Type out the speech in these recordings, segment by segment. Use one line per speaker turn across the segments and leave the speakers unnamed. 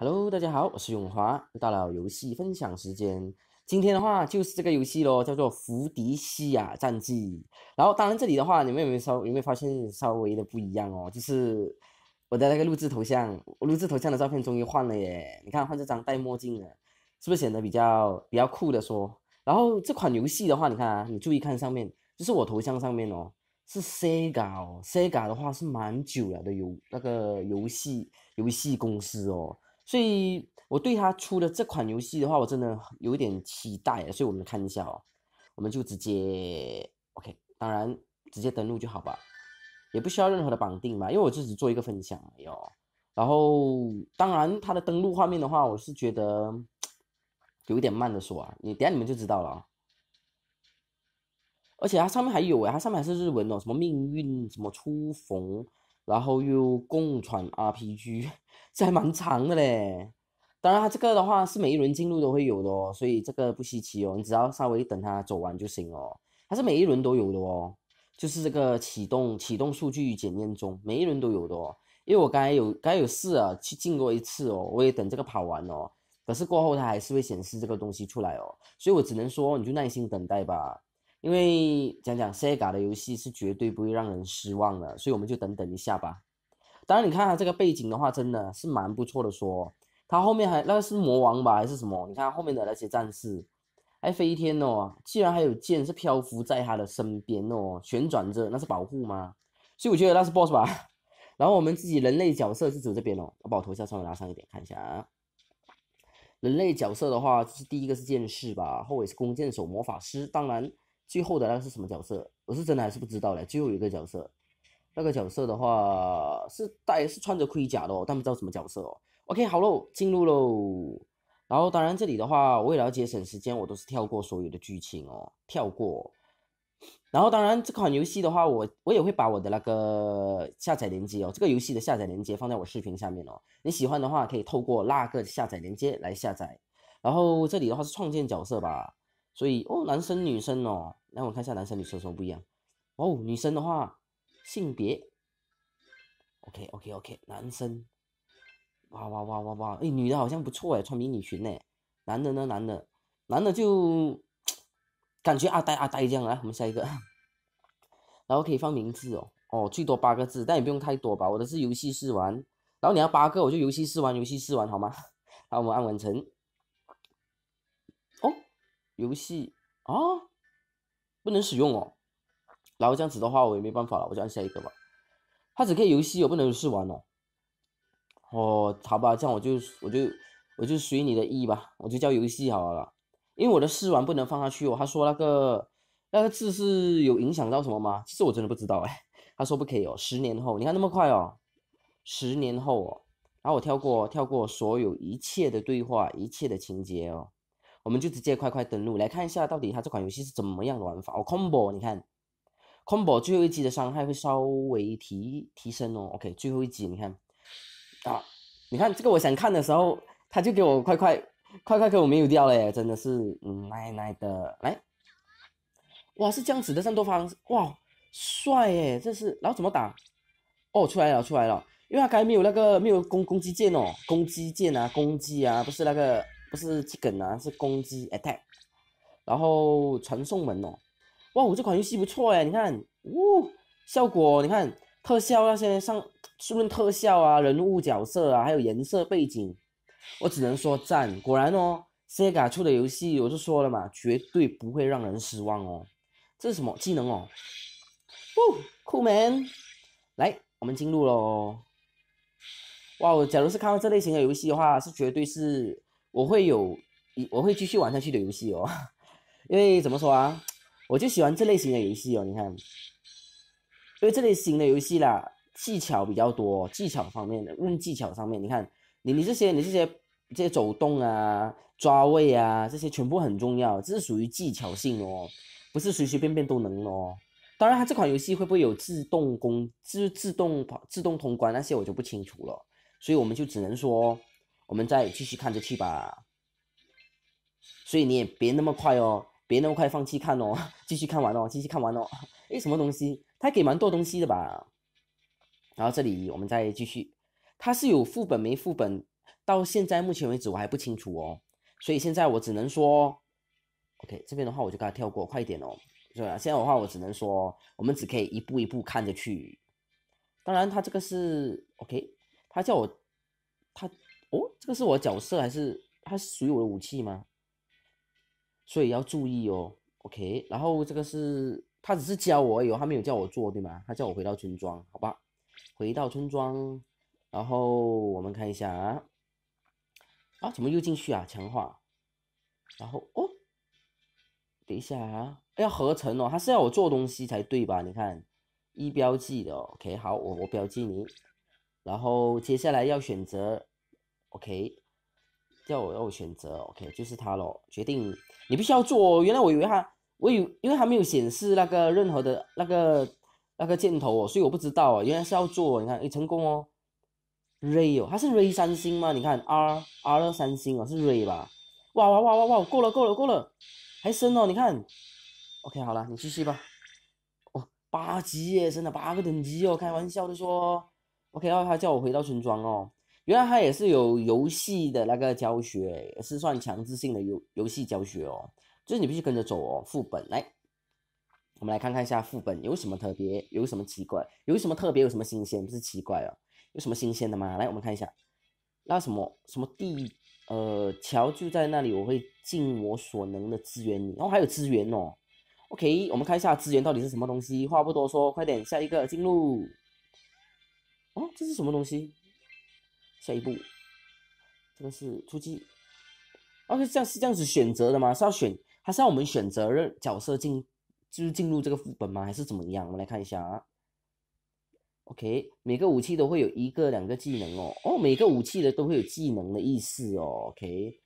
Hello，大家好，我是永华，又到了游戏分享时间。今天的话就是这个游戏咯，叫做《福迪西亚战记》。然后，当然这里的话，你们有没有稍有没有发现稍微的不一样哦？就是我的那个录制头像，我录制头像的照片终于换了耶！你看，换这张戴墨镜的，是不是显得比较比较酷的说？然后这款游戏的话，你看啊，你注意看上面，就是我头像上面哦，是 Sega 哦，Sega 的话是蛮久了的游那个游戏游戏公司哦。所以我对他出的这款游戏的话，我真的有一点期待所以我们看一下哦，我们就直接 OK，当然直接登录就好吧，也不需要任何的绑定嘛，因为我就只做一个分享哟。然后，当然它的登录画面的话，我是觉得有一点慢的说啊，你等下你们就知道了。而且它上面还有哎，它上面还是日文哦，什么命运，什么初逢，然后又共传 RPG。这还蛮长的嘞，当然它这个的话是每一轮进入都会有的哦，所以这个不稀奇哦，你只要稍微等它走完就行哦。它是每一轮都有的哦，就是这个启动启动数据检验中，每一轮都有的哦。因为我刚才有刚才有试啊，去进过一次哦，我也等这个跑完哦，可是过后它还是会显示这个东西出来哦，所以我只能说你就耐心等待吧，因为讲讲 SEGA 的游戏是绝对不会让人失望的，所以我们就等等一下吧。当然，你看他这个背景的话，真的是蛮不错的。说他后面还那个是魔王吧，还是什么？你看后面的那些战士，哎，飞天哦，竟然还有剑是漂浮在他的身边哦，旋转着，那是保护吗？所以我觉得那是 boss 吧。然后我们自己人类角色是走这边哦，我把我头像稍微拉上一点，看一下。啊。人类角色的话，就是第一个是剑士吧，后尾是弓箭手、魔法师。当然，最后的那个是什么角色？我是真的还是不知道嘞？最后一个角色。那个角色的话是带是穿着盔甲的哦，但不知道什么角色哦。OK，好喽，进入喽。然后当然这里的话，为了节省时间，我都是跳过所有的剧情哦，跳过。然后当然这款游戏的话，我我也会把我的那个下载链接哦，这个游戏的下载链接放在我视频下面哦。你喜欢的话，可以透过那个下载链接来下载。然后这里的话是创建角色吧，所以哦，男生女生哦，让我看一下男生女生有什么不一样。哦，女生的话。性别，OK OK OK，男生，哇哇哇哇哇，哎，女的好像不错哎，穿迷你裙呢，男的呢，男的，男的就 感觉阿呆阿呆这样啊，我们下一个，然后可以放名字哦，哦，最多八个字，但也不用太多吧，我的是游戏试玩，然后你要八个，我就游戏试玩游戏试玩好吗？好，我们按完成，哦，游戏啊，不能使用哦。然后这样子的话，我也没办法了，我就按下一个吧。它只可以游戏哦，不能试玩哦。哦，好吧，这样我就我就我就随你的意吧，我就叫游戏好了。因为我的试玩不能放下去哦。他说那个那个字是有影响到什么吗？其实我真的不知道哎。他说不可以哦。十年后，你看那么快哦。十年后哦，然后我跳过跳过所有一切的对话，一切的情节哦，我们就直接快快登录来看一下，到底他这款游戏是怎么样的玩法哦？Combo，你看。Combo 最后一击的伤害会稍微提提升哦，OK，最后一击，你看啊，你看这个，我想看的时候，他就给我快快快快给我没有掉嘞，真的是奶奶的，来，哇，是这样子的战斗方式，哇，帅耶，这是，然后怎么打？哦，出来了出来了，因为他刚才没有那个没有攻攻击键哦，攻击键啊，攻击啊，不是那个不是 chicken 啊，是攻击 Attack，然后传送门哦。哇，我这款游戏不错哎！你看，呜，效果，你看特效那些上，是不是特效啊、人物角色啊，还有颜色背景，我只能说赞。果然哦，Sega 出的游戏，我就说了嘛，绝对不会让人失望哦。这是什么技能哦？呜，酷 man！来，我们进入喽。哇，假如是看到这类型的游戏的话，是绝对是我会有，我会继续玩下去的游戏哦。因为怎么说啊？我就喜欢这类型的游戏哦，你看，因为这类型的游戏啦，技巧比较多，技巧方面的，用技巧上面，你看，你你这些，你这些，这些走动啊，抓位啊，这些全部很重要，这是属于技巧性哦，不是随随便便都能哦。当然，他这款游戏会不会有自动攻、自自动自动通关那些，我就不清楚了，所以我们就只能说，我们再继续看着去吧。所以你也别那么快哦。别那么快放弃看哦，继续看完哦，继续看完哦。哎，什么东西？他给蛮多东西的吧。然后这里我们再继续，他是有副本没副本？到现在目前为止我还不清楚哦。所以现在我只能说，OK，这边的话我就给他跳过，快一点哦，是吧？现在的话我只能说，我们只可以一步一步看着去。当然他这个是 OK，他叫我他哦，这个是我角色还是他属于我的武器吗？所以要注意哦，OK。然后这个是他只是教我，有他没有叫我做，对吗？他叫我回到村庄，好吧，回到村庄。然后我们看一下啊，啊，怎么又进去啊？强化。然后哦，等一下啊，要合成哦，他是要我做东西才对吧？你看一标记的，OK，好，我我标记你。然后接下来要选择，OK，叫要要选择，OK，就是他喽，决定。你必须要做哦，原来我以为他，我以因为他没有显示那个任何的那个那个箭头哦，所以我不知道哦，原来是要做，你看，诶，成功哦，ray 哦，他是 ray 三星吗？你看 r r 三星哦，是 ray 吧？哇哇哇哇哇，够了够了够了，还升哦，你看，OK 好了，你继续吧，哦，八级耶，升了八个等级哦，开玩笑的说，OK 哦，他叫我回到村庄哦。原来他也是有游戏的那个教学，也是算强制性的游游戏教学哦，就是你必须跟着走哦。副本来，我们来看看一下副本有什么特别，有什么奇怪，有什么特别，有什么新鲜，不是奇怪哦，有什么新鲜的吗？来，我们看一下，那什么什么地呃桥就在那里，我会尽我所能的支援你，然后还有资源哦。OK，我们看一下资源到底是什么东西。话不多说，快点下一个进入。哦，这是什么东西？下一步，这个是出击。OK，这样是这样子选择的吗？是要选，还是让我们选择任角色进，就是进入这个副本吗？还是怎么样？我们来看一下啊。OK，每个武器都会有一个两个技能哦。哦，每个武器的都会有技能的意思哦。OK，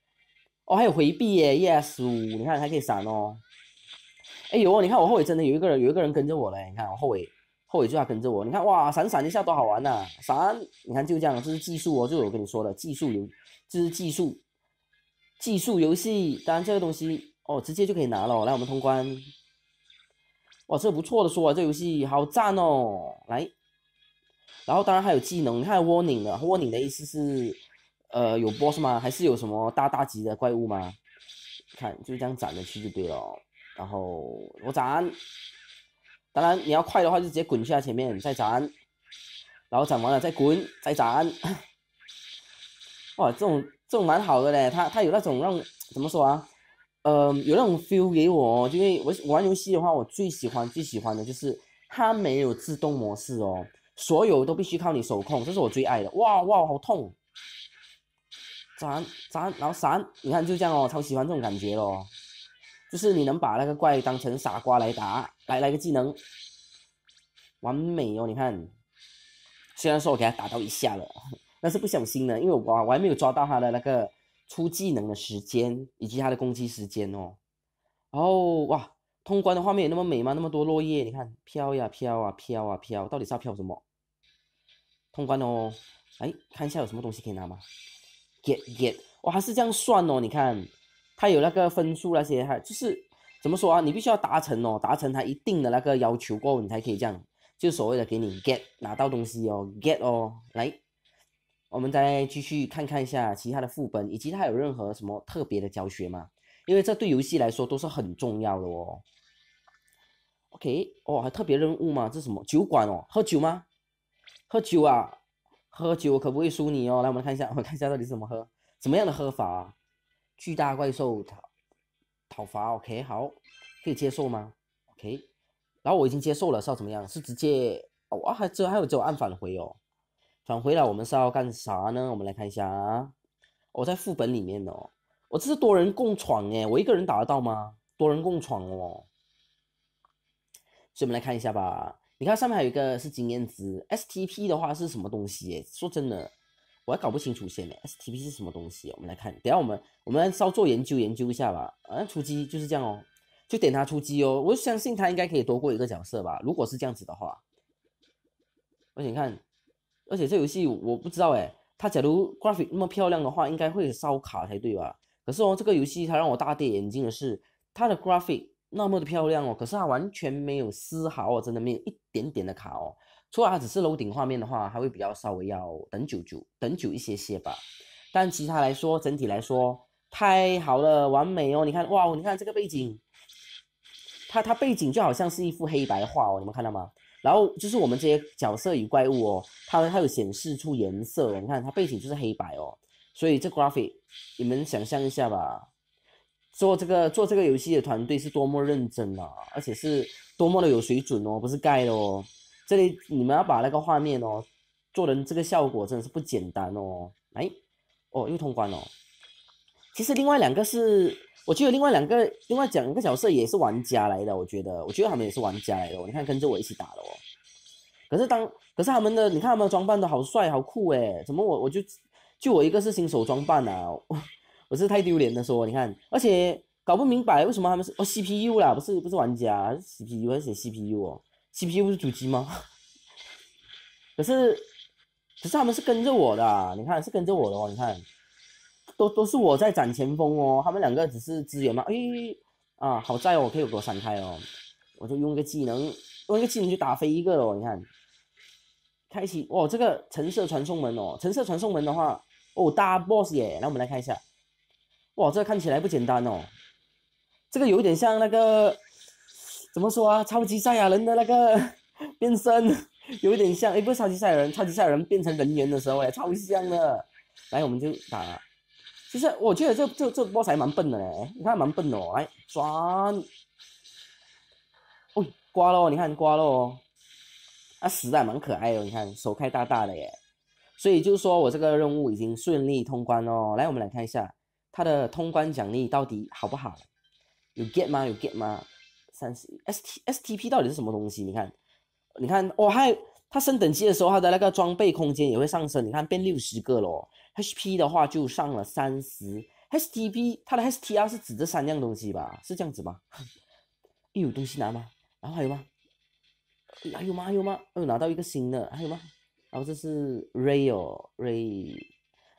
哦，还有回避耶。Yes，你看还可以闪哦。哎呦，你看我后尾真的有一个人，有一个人跟着我嘞。你看我后尾。后尾就要跟着我，你看哇，闪闪一下多好玩呐！闪，你看就这样，这是技术哦，就我跟你说的，技术游，这是技术，技术游戏。当然这个东西哦，直接就可以拿了。来，我们通关。哇，这不错的说啊，这游戏好赞哦。来，然后当然还有技能，你看蜗拧的，蜗 g 的意思是，呃，有 boss 吗？还是有什么大大级的怪物吗？看，就这样攒着去就对了。然后我攒。当然，你要快的话就直接滚去他前面再斩，然后斩完了再滚再斩，哇，这种这种蛮好的嘞，他他有那种让怎么说啊，嗯，有那种 feel 给我，因为我玩游戏的话我最喜欢最喜欢的就是它没有自动模式哦，所有都必须靠你手控，这是我最爱的，哇哇好痛，斩斩然后闪，你看就这样哦，超喜欢这种感觉喽。就是你能把那个怪当成傻瓜来打，来来个技能，完美哦！你看，虽然说我给他打到一下了，但是不小心的，因为我我还没有抓到他的那个出技能的时间以及他的攻击时间哦。然后哇，通关的画面有那么美吗？那么多落叶，你看飘呀飘啊飘啊飘，到底是要飘什么？通关哦！哎，看一下有什么东西可以拿吗？Get get，哇，还是这样算哦！你看。他有那个分数那些，还就是怎么说啊？你必须要达成哦，达成他一定的那个要求过，后，你才可以这样，就所谓的给你 get 拿到东西哦，get 哦。来，我们再继续看看一下其他的副本，以及他有任何什么特别的教学吗？因为这对游戏来说都是很重要的哦。OK，哦，还特别任务吗？这是什么酒馆哦？喝酒吗？喝酒啊！喝酒可不会输你哦。来，我们看一下，我们看一下到底是怎么喝，什么样的喝法？啊？巨大怪兽讨讨伐，OK，好，可以接受吗？OK，然后我已经接受了，是要怎么样？是直接哦？还这还有只有按返回哦？返回了，我们是要干啥呢？我们来看一下啊，我在副本里面哦，我这是多人共闯诶，我一个人打得到吗？多人共闯哦，所以我们来看一下吧。你看上面还有一个是经验值，STP 的话是什么东西？说真的。我还搞不清楚先呢。s t p 是什么东西？我们来看，等下我们我们稍作研究研究一下吧。啊，像出击就是这样哦，就点它出击哦。我相信它应该可以多过一个角色吧。如果是这样子的话，而且你看，而且这游戏我不知道哎，它假如 graphic 那么漂亮的话，应该会烧卡才对吧？可是哦，这个游戏它让我大跌眼镜的是，它的 graphic 那么的漂亮哦，可是它完全没有丝毫哦，真的没有一点点的卡哦。除了它只是楼顶画面的话，还会比较稍微要等久久，等久一些些吧。但其他来说，整体来说太好了，完美哦！你看，哇你看这个背景，它它背景就好像是一幅黑白画哦，你们看到吗？然后就是我们这些角色与怪物哦，它它有显示出颜色，你看它背景就是黑白哦。所以这 graphy，你们想象一下吧，做这个做这个游戏的团队是多么认真啊，而且是多么的有水准哦，不是盖的哦。这里你们要把那个画面哦，做成这个效果真的是不简单哦。哎，哦又通关了。其实另外两个是，我觉得另外两个另外两个角色也是玩家来的。我觉得我觉得他们也是玩家来的。你看跟着我一起打的哦。可是当可是他们的你看他们的装扮都好帅好酷诶，怎么我我就就我一个是新手装扮呐，我是太丢脸的说。你看，而且搞不明白为什么他们是哦 CPU 啦，不是不是玩家 CPU 还是 CPU 哦。CPU 是主机吗？可是，可是他们是跟着我的，你看是跟着我的哦，你看，都都是我在斩前锋哦，他们两个只是支援嘛。哎，啊，好在我可以有多闪开哦，我就用一个技能，用一个技能就打飞一个哦，你看，开启哦，这个橙色传送门哦，橙色传送门的话，哦，大 BOSS 耶，来我们来看一下，哇，这看起来不简单哦，这个有点像那个。怎么说啊？超级赛亚人的那个 变身，有一点像。诶，不是超级赛亚人，超级赛亚人变成人猿的时候，哎，超像的。来，我们就打。其实我觉得这这这波才蛮笨的嘞，你看蛮笨哦。哎，抓，哦，刮咯，你看刮咯，啊，实在蛮可爱的，你看手开大大的耶。所以就是说我这个任务已经顺利通关喽。来，我们来看一下他的通关奖励到底好不好？有 get 吗？有 get 吗？三十 S T S T P 到底是什么东西？你看，你看，哇！还有它升等级的时候，它的那个装备空间也会上升。你看，变六十个咯。H P 的话就上了三十。S T P 它的 S T R 是指这三样东西吧？是这样子吗？有 东西拿吗？然后还有吗？还有吗？还有吗？哦，拿到一个新的，还有吗？然后这是 r a y 哦 r a y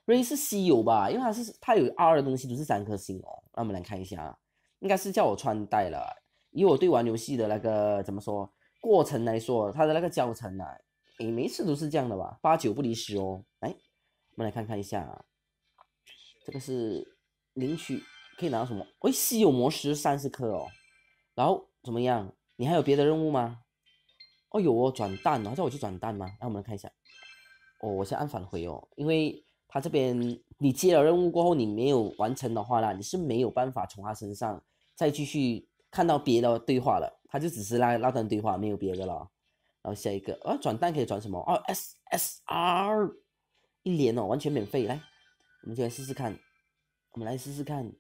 r a y 是稀有吧？因为它是它有 R 的东西，都是三颗星哦。那我们来看一下，应该是叫我穿戴了。以我对玩游戏的那个怎么说过程来说，它的那个教程呢，诶，每次都是这样的吧，八九不离十哦。哎，我们来看看一下，这个是领取可以拿到什么？哎，稀有魔石三十颗哦。然后怎么样？你还有别的任务吗？哦有哦，转蛋，哦，叫我去转蛋吗？那我们来看一下。哦，我先按返回哦，因为他这边你接了任务过后，你没有完成的话呢，你是没有办法从他身上再继续。看到别的对话了，他就只是那那段对话，没有别的了。然后下一个，哦，转蛋可以转什么？哦，S S R，一连哦，完全免费，来，我们就来试试看，我们来试试看，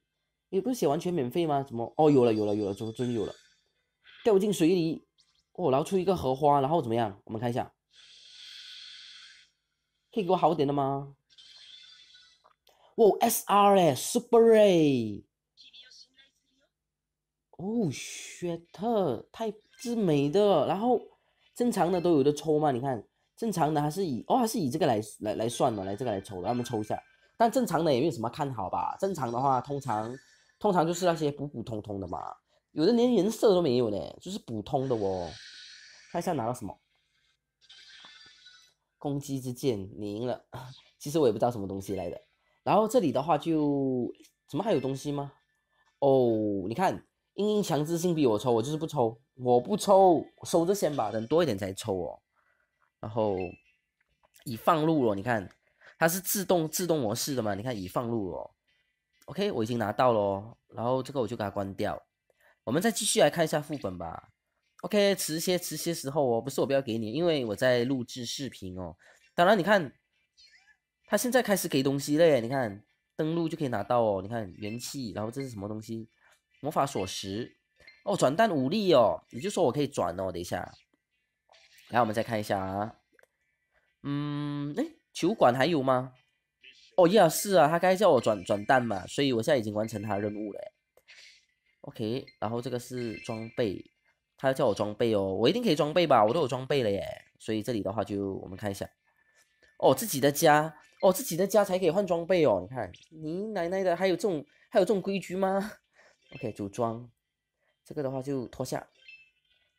你不是写完全免费吗？什么？哦，有了有了有了，终于有了，掉进水里，哦，然后出一个荷花，然后怎么样？我们看一下，可以给我好点的吗？哇，S R 嘞，Super Ray。哦，雪特太之美的，然后正常的都有的抽嘛？你看正常的还是以哦，还是以这个来来来算的，来这个来抽的。我们抽一下，但正常的也没有什么看好吧？正常的话，通常通常就是那些普普通通的嘛，有的连颜色都没有呢，就是普通的哦。看一下拿了什么，攻击之剑，你赢了。其实我也不知道什么东西来的。然后这里的话就怎么还有东西吗？哦，你看。硬硬强制性逼我抽，我就是不抽，我不抽，收着先吧，等多一点再抽哦。然后已放入了，你看，它是自动自动模式的嘛？你看已放入了。OK，我已经拿到了。然后这个我就给它关掉。我们再继续来看一下副本吧。OK，迟些迟些时候哦，不是我不要给你，因为我在录制视频哦。当然你看，他现在开始给东西嘞，你看登录就可以拿到哦。你看元气，然后这是什么东西？魔法锁匙哦，转蛋武力哦，也就说我可以转哦。等一下，来，我们再看一下啊。嗯，哎，球馆还有吗？哦呀，是啊，他该叫我转转蛋嘛，所以我现在已经完成他任务了。OK，然后这个是装备，他要叫我装备哦，我一定可以装备吧？我都有装备了耶，所以这里的话就我们看一下。哦，自己的家，哦，自己的家才可以换装备哦。你看，你奶奶的，还有这种还有这种规矩吗？OK，组装，这个的话就脱下，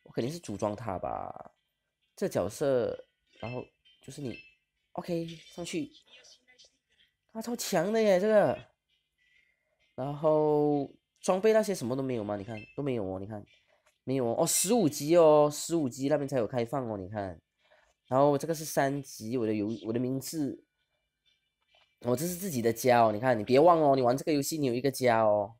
我肯定是组装它吧。这角色，然后就是你，OK，上去，啊，超强的耶，这个，然后装备那些什么都没有吗？你看都没有哦，你看没有哦，哦，十五级哦，十五级那边才有开放哦，你看，然后这个是三级，我的游，我的名字，我这是自己的家哦，你看，你别忘哦，你玩这个游戏你有一个家哦。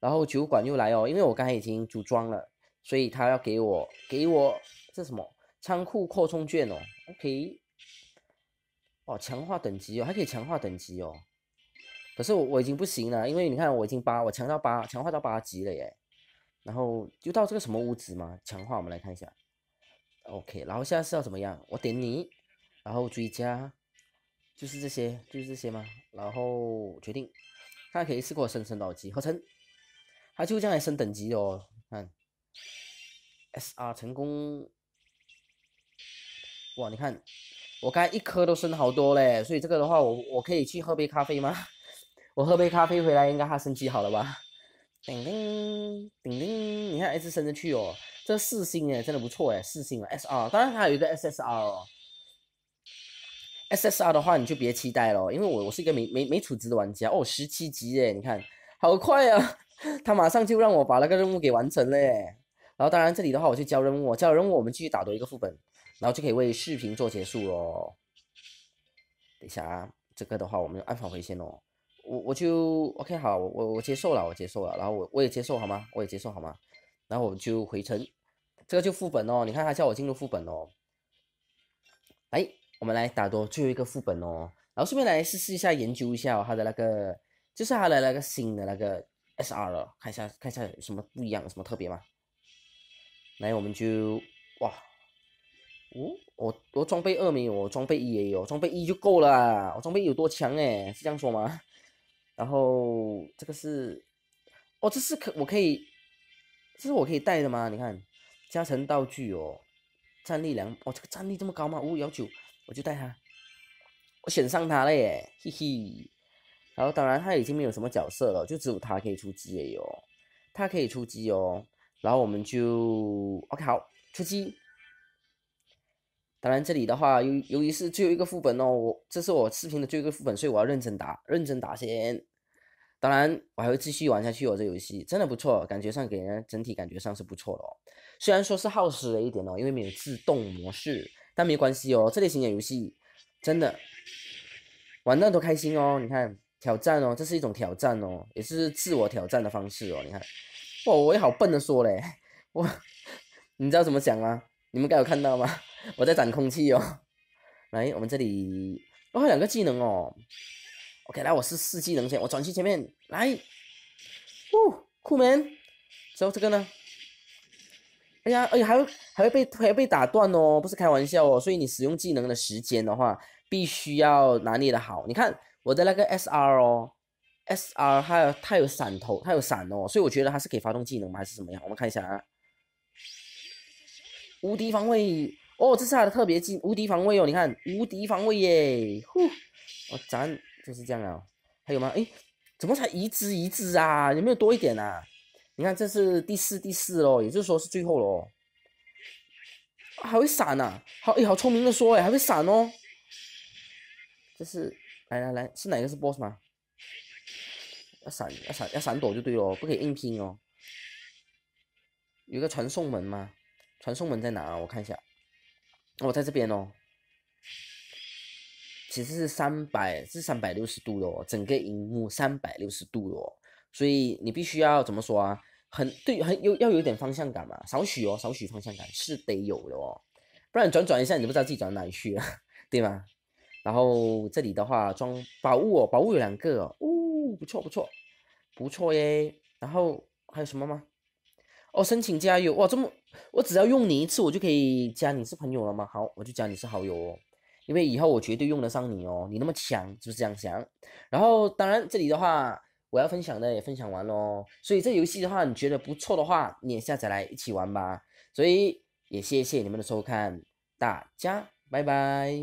然后酒馆又来哦，因为我刚才已经组装了，所以他要给我给我这什么仓库扩充券哦。OK，哦，强化等级哦，还可以强化等级哦。可是我我已经不行了，因为你看我已经八，我强到八，强化到八级了耶。然后又到这个什么屋子嘛，强化我们来看一下。OK，然后现在是要怎么样？我点你，然后追加，就是这些，就是这些嘛。然后决定，看可以次给我升升等级，合成。他就这样来升等级哦，看，S R 成功，哇！你看，我刚一颗都升好多嘞，所以这个的话，我我可以去喝杯咖啡吗？我喝杯咖啡回来，应该它升级好了吧？叮叮叮叮，你看，一直升着去哦，这四星哎，真的不错哎，四星了，S R，当然它有一个 S S R 哦，S S R 的话你就别期待了，因为我我是一个没没没储值的玩家哦，十七级哎，你看，好快啊！他马上就让我把那个任务给完成了，然后当然这里的话我去交任务，我交任务，我们继续打多一个副本，然后就可以为视频做结束喽。等一下，啊，这个的话我们就按返回先哦，我我就 OK 好，我我我接受了，我接受了，然后我我也接受好吗？我也接受好吗？然后我们就回城，这个就副本哦，你看他叫我进入副本哦，哎，我们来打多最后一个副本哦，然后顺便来试试一下研究一下他的那个，就是他的那个新的那个。S R 了，看一下，看一下有什么不一样，有什么特别吗？来，我们就哇，哦，我我装备二没有，我装备一也有，装备一就够了。我装备有多强？哎，是这样说吗？然后这个是，哦，这是可我可以，这是我可以带的吗？你看，加成道具哦，战力两，哦，这个战力这么高吗？五幺九，我就带它，我选上它了，耶，嘿嘿。然后，当然他已经没有什么角色了，就只有他可以出击已哟，他可以出击哦。然后我们就 OK，好出击。当然这里的话，由由于是最后一个副本哦，我这是我视频的最后一个副本，所以我要认真打，认真打先。当然我还会继续玩下去哦，这游戏真的不错，感觉上给人整体感觉上是不错的哦。虽然说是耗时了一点哦，因为没有自动模式，但没关系哦，这类型的游戏真的玩的都开心哦，你看。挑战哦，这是一种挑战哦，也是自我挑战的方式哦。你看，哇，我也好笨的说嘞，我，你知道怎么讲吗？你们该有看到吗？我在攒空气哦。来，我们这里哦，两个技能哦。OK，来，我是四技能先，我转去前面来，呜，库门，之后这个呢？哎呀，哎呀，还会还会被还会被打断哦，不是开玩笑哦。所以你使用技能的时间的话，必须要拿捏的好，你看。我的那个 S R 哦，S R 它有它有闪头，它有闪哦，所以我觉得它是可以发动技能吗？还是怎么样？我们看一下啊，无敌防卫哦，这是他的特别技，无敌防卫哦，你看无敌防卫耶，呼，哦咱就是这样啊，还有吗？诶，怎么才一只一只啊？有没有多一点啊？你看这是第四第四喽，也就是说是最后喽，还会闪呐，好诶，好聪明的说诶，还会闪哦，这是。来来来，是哪个是 boss 吗？要闪要闪要闪躲就对哦，不可以硬拼哦。有个传送门吗？传送门在哪？我看一下，我在这边哦。其实是三百是三百六十度的哦，整个荧幕三百六十度的哦，所以你必须要怎么说啊？很对，很有要有点方向感嘛，少许哦，少许方向感是得有的哦，不然转转一下你都不知道自己转哪里去啊，对吗？然后这里的话装宝物哦，宝物有两个哦，哦，不错不错不错耶。然后还有什么吗？哦申请加油哇，这么我只要用你一次，我就可以加你是朋友了吗？好，我就加你是好友哦，因为以后我绝对用得上你哦，你那么强是不是这样想？然后当然这里的话我要分享的也分享完喽，所以这游戏的话你觉得不错的话，你也下载来一起玩吧。所以也谢谢你们的收看，大家拜拜。